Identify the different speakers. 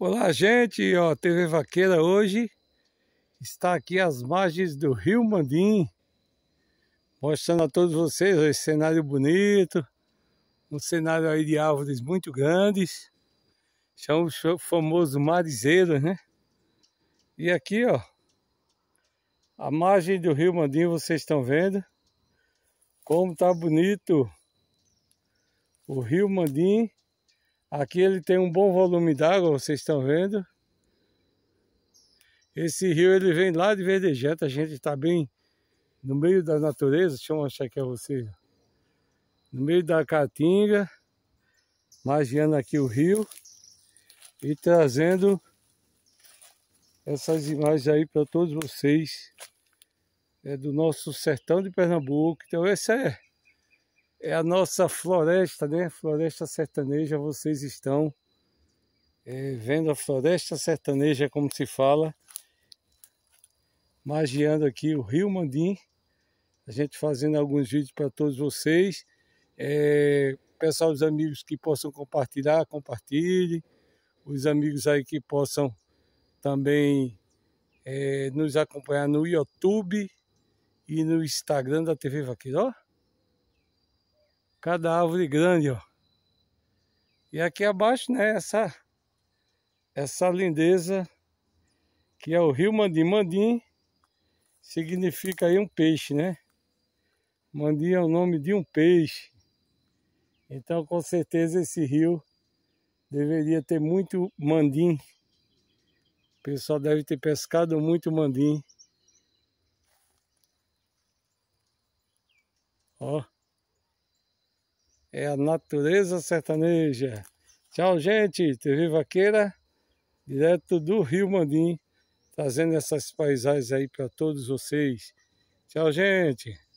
Speaker 1: Olá, gente. Ó, TV Vaqueira hoje está aqui às margens do Rio Mandim, mostrando a todos vocês esse cenário bonito, um cenário aí de árvores muito grandes, chamamos o famoso marizeiro, né? E aqui, ó, a margem do Rio Mandim, vocês estão vendo como tá bonito o Rio Mandim Aqui ele tem um bom volume d'água, vocês estão vendo. Esse rio ele vem lá de Verdejeta, a gente está bem no meio da natureza, deixa eu mostrar aqui a vocês. No meio da Caatinga, margeando aqui o rio e trazendo essas imagens aí para todos vocês. É do nosso sertão de Pernambuco. Então esse é é a nossa floresta, né? Floresta sertaneja, vocês estão é, vendo a floresta sertaneja, como se fala, magiando aqui o Rio Mandim, a gente fazendo alguns vídeos para todos vocês. É, pessoal, os amigos que possam compartilhar, compartilhe. Os amigos aí que possam também é, nos acompanhar no YouTube e no Instagram da TV Vaqueiro. Cada árvore grande, ó. E aqui abaixo, né, essa, essa lindeza que é o rio Mandim. Mandim significa aí um peixe, né? Mandim é o nome de um peixe. Então, com certeza, esse rio deveria ter muito mandim. O pessoal deve ter pescado muito mandim. Ó é a natureza sertaneja. Tchau, gente. TV Vaqueira, direto do Rio Mandim, trazendo essas paisagens aí para todos vocês. Tchau, gente.